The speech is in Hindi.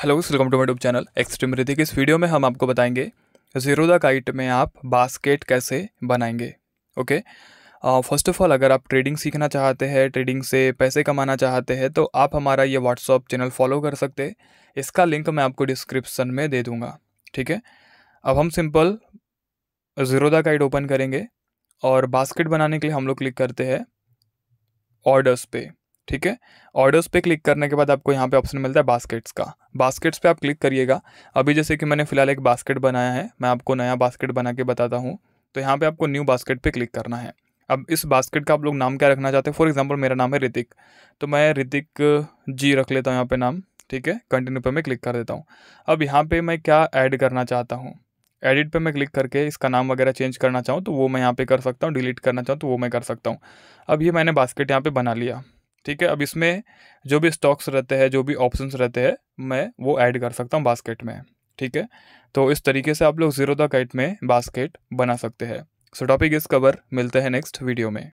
hello welcome to YouTube channel extreme Ritik इस वीडियो में हम आपको बताएंगे जीरोदा काइट में आप बास्केट कैसे बनाएंगे ओके फर्स्ट ऑफ ऑल अगर आप ट्रेडिंग सीखना चाहते हैं ट्रेडिंग से पैसे कमाना चाहते हैं तो आप हमारा ये व्हाट्सअप चैनल फॉलो कर सकते हैं इसका लिंक मैं आपको डिस्क्रिप्सन में दे दूँगा ठीक है अब हम सिंपल जीरोदा काइट ओपन करेंगे और बास्केट बनाने के लिए हम लोग क्लिक करते हैं ऑर्डर्स पे ठीक है ऑर्डर्स पे क्लिक करने के बाद आपको यहाँ पे ऑप्शन मिलता है बास्केट्स का बास्केट्स पे आप क्लिक करिएगा अभी जैसे कि मैंने फ़िलहाल एक बास्केट बनाया है मैं आपको नया बास्केट बना के बताता हूँ तो यहाँ पे आपको न्यू बास्केट पे क्लिक करना है अब इस बास्केट का आप लोग नाम क्या रखना चाहते हैं फॉर एग्जाम्पल मेरा नाम है ऋतिक तो मैं ऋतिक जी रख लेता हूँ यहाँ पर नाम ठीक है कंटिन्यू पर मैं क्लिक कर देता हूँ अब यहाँ पर मैं क्या ऐड करना चाहता हूँ एडिट पे मैं क्लिक करके इसका नाम वगैरह चेंज करना चाहूँ तो वो मैं यहाँ पे कर सकता हूँ डिलीट करना चाहूँ तो वो मैं कर सकता हूँ अब ये मैंने बास्केट यहाँ पे बना लिया ठीक है अब इसमें जो भी स्टॉक्स रहते हैं जो भी ऑप्शंस रहते हैं मैं वो ऐड कर सकता हूँ बास्केट में ठीक है तो इस तरीके से आप लोग जीरो द काइट में बास्केट बना सकते हैं सो टॉपिक इस कवर मिलते हैं नेक्स्ट वीडियो में